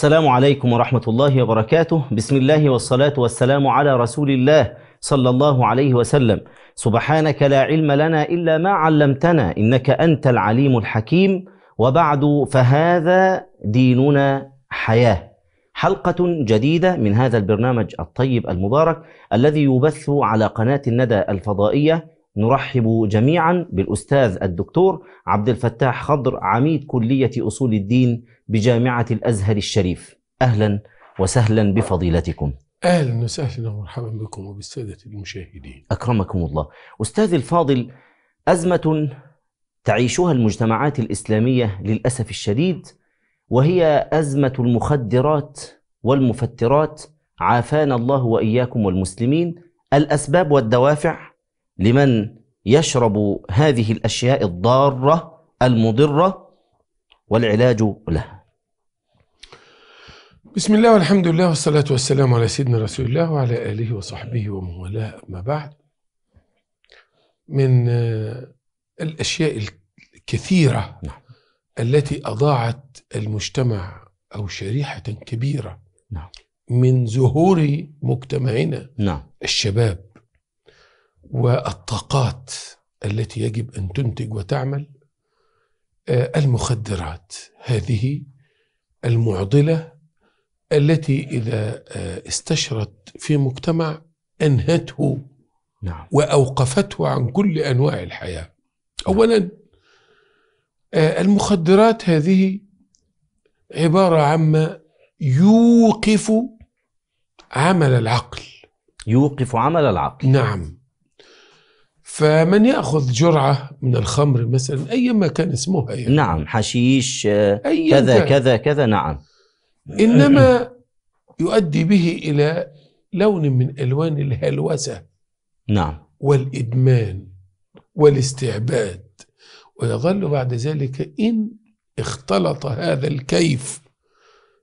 السلام عليكم ورحمة الله وبركاته بسم الله والصلاة والسلام على رسول الله صلى الله عليه وسلم سبحانك لا علم لنا إلا ما علمتنا إنك أنت العليم الحكيم وبعد فهذا ديننا حياة حلقة جديدة من هذا البرنامج الطيب المبارك الذي يبث على قناة الندى الفضائية نرحب جميعا بالاستاذ الدكتور عبد الفتاح خضر عميد كليه اصول الدين بجامعه الازهر الشريف. اهلا وسهلا بفضيلتكم. اهلا وسهلا ومرحبا بكم وبالساده المشاهدين. اكرمكم الله. استاذ الفاضل ازمه تعيشها المجتمعات الاسلاميه للاسف الشديد وهي ازمه المخدرات والمفترات عافانا الله واياكم والمسلمين الاسباب والدوافع لمن يشرب هذه الاشياء الضاره المضره والعلاج لها. بسم الله والحمد لله والصلاه والسلام على سيدنا رسول الله وعلى اله وصحبه ومن والاه اما بعد من آه، الاشياء الكثيره نعم. التي اضاعت المجتمع او شريحه كبيره نعم. من زهور مجتمعنا نعم. الشباب والطاقات التي يجب ان تنتج وتعمل آه، المخدرات هذه المعضله التي اذا آه، استشرت في مجتمع انهته نعم. واوقفته عن كل انواع الحياه نعم. اولا آه، المخدرات هذه عباره عما يوقف عمل العقل يوقف عمل العقل نعم فمن ياخذ جرعه من الخمر مثلا ما كان اسمها يعني نعم حشيش أي كذا كان. كذا كذا نعم انما يؤدي به الى لون من الوان الهلوسه نعم والادمان والاستعباد ويظل بعد ذلك ان اختلط هذا الكيف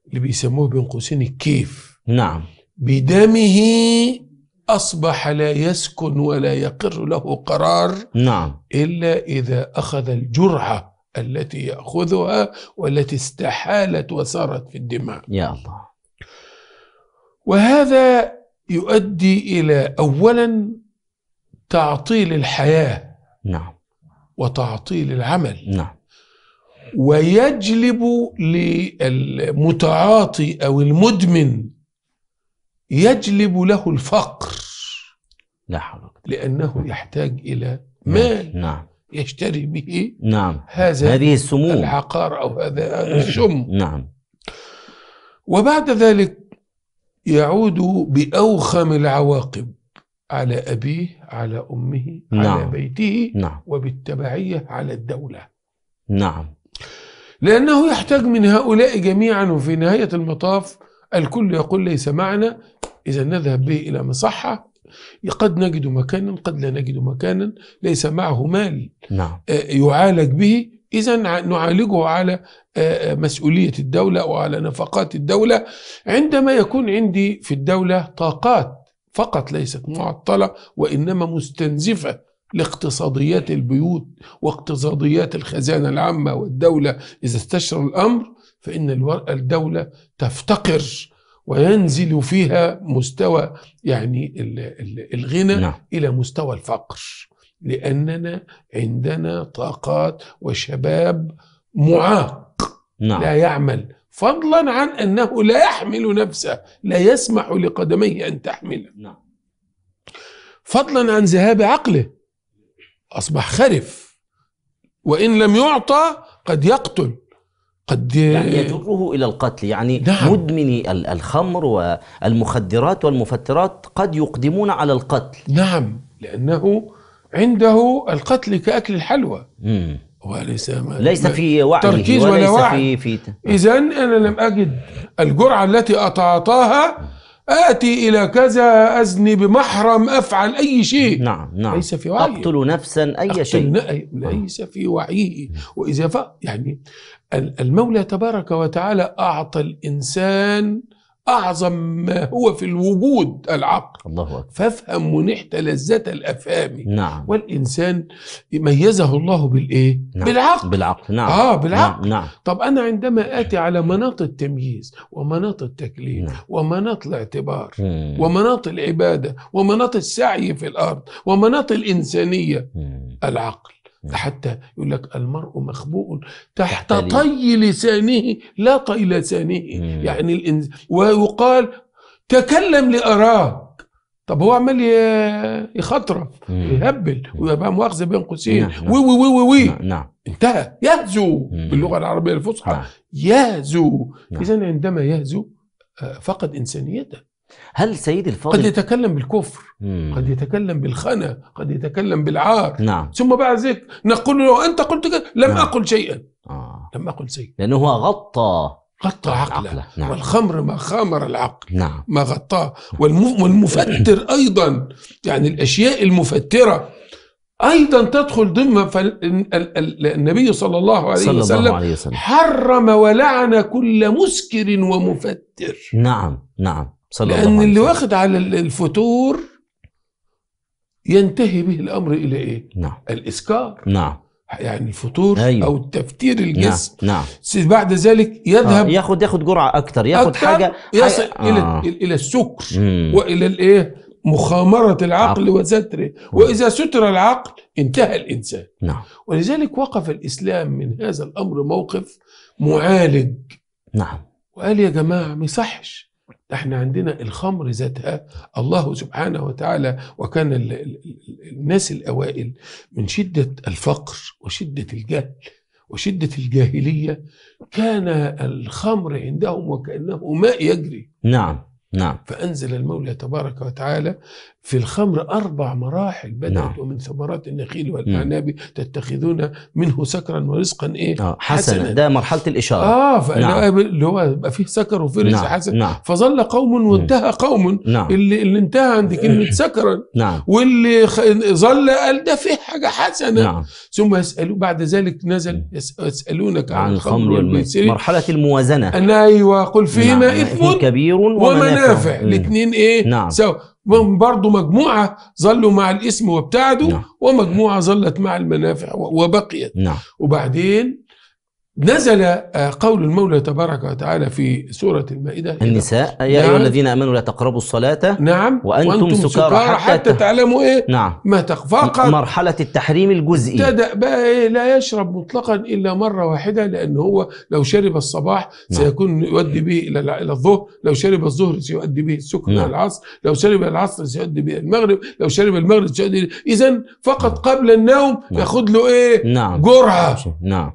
اللي بيسموه بين قوسين الكيف نعم بدمه أصبح لا يسكن ولا يقر له قرار نعم إلا إذا أخذ الجرعة التي يأخذها والتي استحالت وسارت في الدماء يا الله وهذا يؤدي إلى أولا تعطيل الحياة نعم وتعطيل العمل نعم ويجلب للمتعاطي أو المدمن يجلب له الفقر لا حول لأنه يحتاج إلى مال نعم يشتري به نعم هذا هذه السموم العقار أو هذا الشم نعم وبعد ذلك يعود بأوخم العواقب على أبيه على أمه نعم. على بيته نعم. وبالتبعية على الدولة نعم لأنه يحتاج من هؤلاء جميعا وفي نهاية المطاف الكل يقول ليس معنا إذا نذهب به إلى مصحة قد نجد مكانا قد لا نجد مكانا ليس معه مال نعم. آه، يعالج به إذا نعالجه على آه، آه، مسؤولية الدولة وعلى نفقات الدولة عندما يكون عندي في الدولة طاقات فقط ليست معطلة وإنما مستنزفة لاقتصاديات البيوت واقتصاديات الخزانة العامة والدولة إذا استشرى الأمر فإن الدولة تفتقر وينزل فيها مستوى يعني الغنى نعم. إلى مستوى الفقر لأننا عندنا طاقات وشباب معاق نعم. لا يعمل فضلا عن أنه لا يحمل نفسه لا يسمح لقدميه أن تحمله نعم. فضلا عن ذهاب عقله أصبح خرف وإن لم يعطى قد يقتل قد يعني يجره الى القتل يعني نعم. مدمني الخمر والمخدرات والمفترات قد يقدمون على القتل نعم لانه عنده القتل كاكل الحلوى وليس ليس في وعيه تركيز ولا وعي في, في اذا انا لم اجد الجرعه التي اتعاطاها آتي إلى كذا أزني بمحرم أفعل أي شيء نعم نعم ليس في وعيه أقتل نفسا أي أقتل شيء ليس في وعيه وإذا ف... يعني المولى تبارك وتعالى أعطى الإنسان أعظم ما هو في الوجود العقل الله أكبر. فافهم منحت لذة الأفهام نعم. والإنسان ميزه الله بالإيه؟ نعم. بالعقل بالعقل نعم آه بالعقل نعم،, نعم. طب أنا عندما آتي على مناط التمييز ومناط التكليف نعم. ومناط الاعتبار مم. ومناط العبادة ومناط السعي في الأرض ومناط الإنسانية مم. العقل حتى يقول لك المرء مخبوء تحت طي لسانه لا طي لسانه يعني الإنز... ويقال تكلم لأراك طب هو عمال يخطرف يهبل ويبقى مؤاخذه بين قوسين نعم، نعم. وي وي وي وي وي نعم, نعم. انتهى يهزو باللغه العربيه الفصحى نعم. يهزو نعم. اذا عندما يهزو آه، فقد انسانيته هل سيدي الفاضل قد يتكلم بالكفر مم. قد يتكلم بالخنا قد يتكلم بالعار نعم. ثم بعد ذلك نقول له أنت قلت كده لم نعم. أقل شيئا آه. لم أقل شيئا لأنه هو غطى غطى عقله, عقله. نعم. والخمر ما خامر العقل نعم. ما غطاه نعم. والمفتر أيضا يعني الأشياء المفترة أيضا تدخل ضمن النبي صلى الله عليه صلى وسلم الله عليه وسلم حرم ولعن كل مسكر ومفتر نعم نعم صلى لأن الله عليه وسلم اللي واخد على الفتور ينتهي به الأمر إلى إيه؟ نعم الإسكار نعم يعني الفطور أيوه. او تفتير نعم. الجسم نعم. نعم. بعد ذلك يذهب آه. ياخد ياخد جرعه اكتر ياخد أكتر حاجه يصل حاجة. الى آه. الى السكر مم. والى الايه مخامره العقل عقل. وستره نعم. واذا ستر العقل انتهى الانسان نعم. ولذلك وقف الاسلام من هذا الامر موقف معالج نعم وقال يا جماعه ما يصحش احنا عندنا الخمر ذاتها الله سبحانه وتعالى وكان الناس الاوائل من شده الفقر وشده الجهل وشده الجاهليه كان الخمر عندهم وكانه ماء يجري نعم نعم فانزل المولى تبارك وتعالى في الخمر أربع مراحل بدأت نعم. ومن ثمرات النخيل والأعناب تتخذون منه سكرا ورزقا إيه آه حسنا, حسنا. ده مرحلة الإشارة آه فأنا نعم. اللي هو يبقى فيه سكر وفيه رزق نعم. حسن نعم. فظل قوم وانتهى قوم نعم. اللي, اللي انتهى عند كلمة سكرا نعم. واللي خ... ظل قال ده فيه حاجة حسنة نعم. ثم يسألوا بعد ذلك نزل يسألونك عن الخمر والميسر مرحلة الموازنة أنا أيوة قل فيهما نعم. إثم كبير نعم. نعم. نعم. ومنافع, ومنافع. الاثنين إيه نعم. سو برضه مجموعة ظلوا مع الاسم وابتعدوا نعم. ومجموعة ظلت مع المنافع وبقيت نعم. وبعدين نزل آه، قول المولى تبارك وتعالى في سورة المائدة النساء يا نعم. أيها الذين آمنوا لا تقربوا الصلاة نعم وأنتم, وأنتم سكارى حتى, حتى تعلموا إيه نعم ما فقط مرحلة التحريم الجزئي ابتدأ بقى إيه لا يشرب مطلقا إلا مرة واحدة لأن هو لو شرب الصباح نعم. سيكون يؤدي به إلى إلى الظهر لو شرب الظهر سيؤدي به السكر نعم. العصر لو شرب العصر سيؤدي به المغرب لو شرب المغرب سيؤدي إذا فقط قبل النوم نعم. ياخذ له إيه نعم جرعة نعم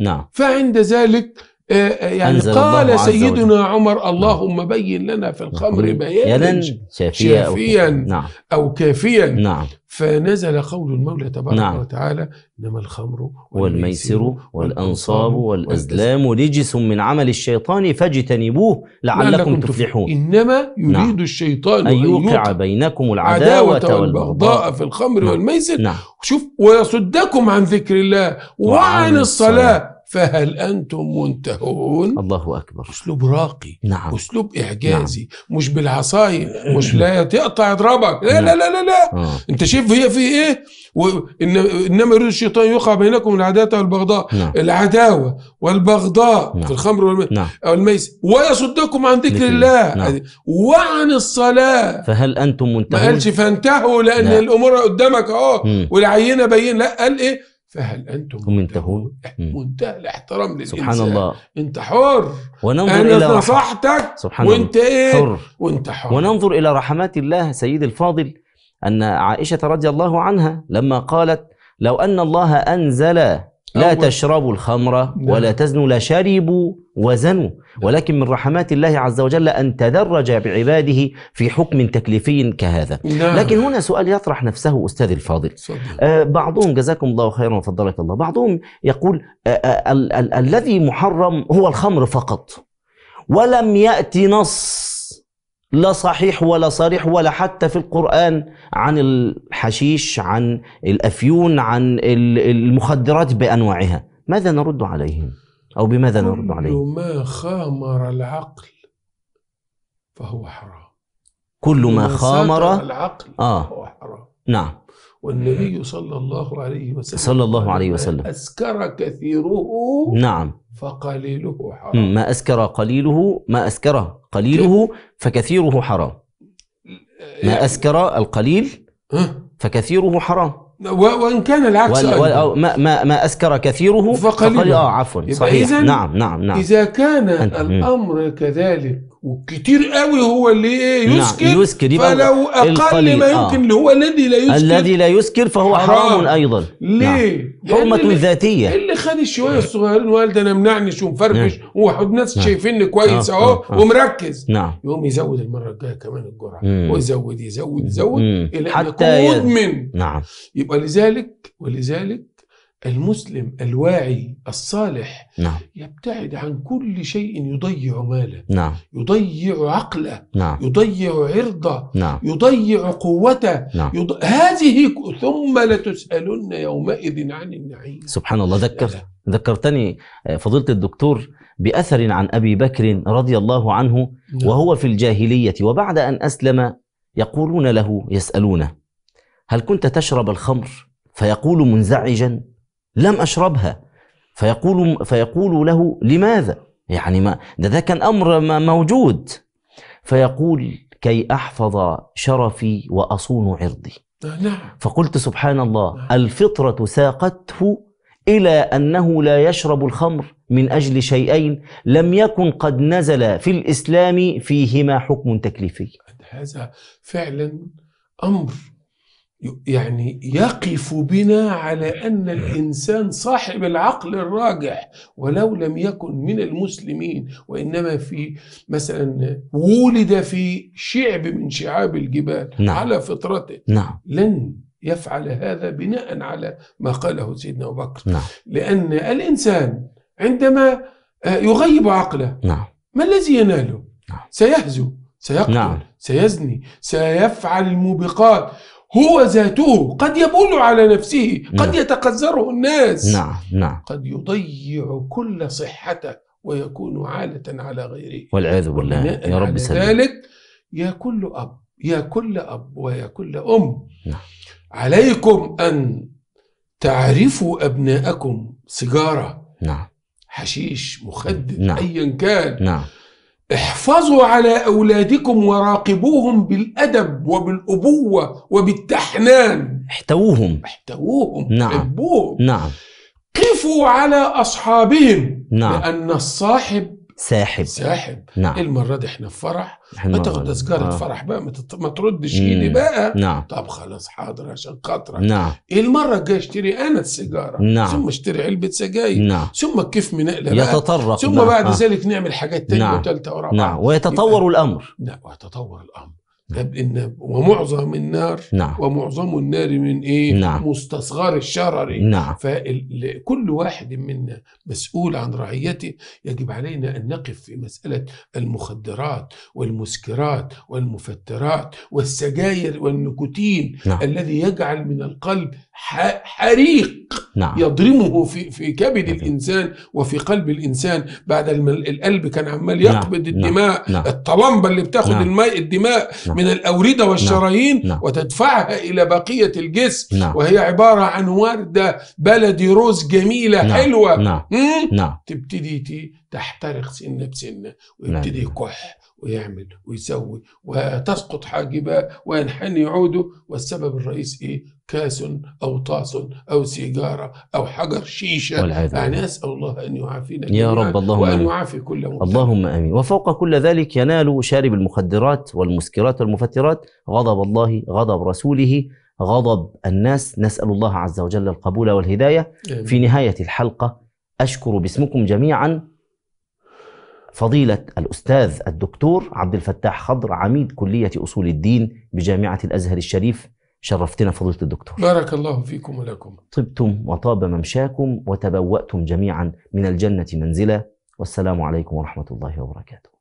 نعم فعند ذلك آه، آه، يعني قال سيدنا عمر نعم. اللهم بين لنا في الخمر بيانا شافيا نعم. أو كافيا نعم. فنزل قول المولى تبارك نعم. وتعالى إنما الخمر والميسر والأنصاب والأزلام رجس من عمل الشيطان فاجتنبوه لعلكم تفلحون إنما نعم. يريد نعم. الشيطان أن يوقع بينكم العداوة والبغضاء في الخمر نعم. والميسر نعم. شوف ويصدكم عن ذكر الله وعن, وعن الصلاة, الصلاة. فهل أنتم منتهون الله أكبر أسلوب راقي نعم. أسلوب إعجازي نعم. مش بالعصاية مش لا تقطع اضربك لا لا لا لا, لا. آه. أنت شايف هي في إيه إنما يريد الشيطان يوقع بينكم العداوة والبغضاء نعم. العداوة والبغضاء نعم. في الخمر والم... نعم. أو الميس ويصدكم عن ذكر الله نعم. وعن الصلاة فهل أنتم منتهون ما قالش فانتهوا لأن نعم. الأمور قدامك أهو والعينة بين لا قال إيه فهل انتم منتهون؟ منتهى الاحترام للانسان سبحان الله انت حر وننظر انا الى نصحتك سبحان وانت ايه؟ حر وانت حر وننظر الى رحمات الله سيدي الفاضل ان عائشه رضي الله عنها لما قالت لو ان الله انزل لا تشربوا الخمر نعم. ولا تزنوا لا شربوا وزنوا نعم. ولكن من رحمات الله عز وجل أن تدرج بعباده في حكم تكليفي كهذا نعم. لكن هنا سؤال يطرح نفسه أستاذ الفاضل آه، بعضهم جزاكم الله خيرا وفضلك الله بعضهم يقول آه، آه، الذي محرم هو الخمر فقط ولم يأتي نص لا صحيح ولا صريح ولا حتى في القرآن عن الحشيش عن الأفيون عن المخدرات بأنواعها ماذا نرد عليهم أو بماذا نرد عليهم كل ما خامر العقل فهو حرام كل ما خامر العقل آه. فهو حرام نعم والنبي صلى الله عليه وسلم صلى الله عليه وسلم أسكر كثيره نعم فقليله حرام ما أسكر قليله ما أسكر قليله فكثيره حرام ما يعني أسكر القليل فكثيره حرام وان كان العكس وال وال ما, ما ما اسكر كثيره فقليل اه عفوا صحيح نعم نعم نعم اذا كان الامر كذلك وكتير قوي هو اللي ايه يسكر نعم يسكر فلو اقل ما آه. يمكن اللي آه هو الذي لا يسكر الذي لا يسكر فهو حرام, حرام ايضا ليه؟ نعم. يعني حرمة اللي ذاتية اللي خد الشوية الصغيرين وقال ده انا شو ومفرفش نعم. وحد ناس نعم. شايفيني آه، كويس آه، اهو آه آه ومركز نعم يقوم يزود المرة الجاية كمان الجرعة ويزود يزود يزود الى حتى يكون مدمن نعم يبقى لذلك ولذلك المسلم الواعي الصالح نعم. يبتعد عن كل شيء يضيع ماله نعم. يضيع عقله نعم. يضيع عرضه نعم. يضيع قوته نعم. يض... هذه ثم لتسألن يومئذ عن النعيم سبحان الله ذكر ذكرتني آه، فضيلة الدكتور بأثر عن أبي بكر رضي الله عنه نعم. وهو في الجاهلية وبعد أن أسلم يقولون له يسألونه هل كنت تشرب الخمر فيقول منزعجا لم أشربها فيقول فيقول له لماذا؟ يعني ما ده ده كان أمر موجود فيقول كي أحفظ شرفي وأصون عرضي آه، نعم. فقلت سبحان الله نعم. الفطرة ساقته إلى أنه لا يشرب الخمر من أجل شيئين لم يكن قد نزل في الإسلام فيهما حكم تكليفي هذا فعلا أمر يعني يقف بنا على أن الإنسان صاحب العقل الراجح ولو لم يكن من المسلمين وإنما في مثلا ولد في شعب من شعاب الجبال نعم. على فطرته نعم. لن يفعل هذا بناء على ما قاله سيدنا أبو بكر نعم. لأن الإنسان عندما آه، يغيب عقله نعم. ما الذي يناله نعم. سيهزو سيقتل نعم. سيزني سيفعل الموبقات هو ذاته قد يبول على نفسه قد نعم. يتقذره الناس نعم نعم قد يضيع كل صحته ويكون عالة على غيره والعياذ بالله يا رب سلم ذلك يا كل أب يا كل أب ويا كل أم نعم. عليكم أن تعرفوا أبناءكم سيجارة نعم حشيش مخدر نعم. أيا كان نعم احفظوا على أولادكم وراقبوهم بالأدب وبالأبوة وبالتحنان احتووهم احتووهم نعم حبوهم. نعم قفوا على أصحابهم نعم. لأن الصاحب ساحب ساحب نعم. المره دي احنا في فرح ما تاخد تذكره آه. فرح بقى ما, تط... ما تردش ايدي بقى نعم. طب خلاص حاضر عشان خاطرك نعم المره الجايه اشتري انا السيجاره نعم. ثم اشتري علبه سجاير نعم. ثم الكيف منقله بقى يتطرق ثم نعم. بعد آه. ذلك نعمل حاجات تانية نعم. وثالثه ورابعه نعم ويتطور يبقى... الامر نعم ويتطور الامر نعم. ومعظم النار نعم. ومعظم النار من ايه نعم. مستصغر الشرر نعم. فكل واحد منا مسؤول عن رعيته يجب علينا ان نقف في مساله المخدرات والمسكرات والمفترات والسجاير والنيكوتين نعم. الذي يجعل من القلب حريق نعم. يضرمه في في كبد نعم. الانسان وفي قلب الانسان بعد القلب كان عمال نعم. يقبض نعم. الدماء نعم. الطلمبه اللي بتاخد نعم. الماء الدماء نعم. من الأوردة نعم. والشرايين نعم. وتدفعها إلى بقية الجسم نعم. وهي عبارة عن وردة بلدي روز جميلة نعم. حلوة نعم. نعم. تبتدي تحترق سنة بسنة ويبتدي نعم. يكح ويعمل ويسوي وتسقط حاجبه وينحني عوده والسبب الرئيسي ايه؟ كاس او طاس او سيجاره او حجر شيشه يعني اسال الله ان يعافينا يا رب اللهم وان يعافي كل مبتلى اللهم امين وفوق كل ذلك ينال شارب المخدرات والمسكرات والمفترات غضب الله غضب رسوله غضب الناس نسال الله عز وجل القبول والهدايه أمين. في نهايه الحلقه اشكر باسمكم جميعا فضيلة الأستاذ الدكتور عبد الفتاح خضر عميد كلية أصول الدين بجامعة الأزهر الشريف شرفتنا فضيلة الدكتور بارك الله فيكم ولكم طبتم وطاب ممشاكم وتبوأتم جميعا من الجنة منزلا والسلام عليكم ورحمة الله وبركاته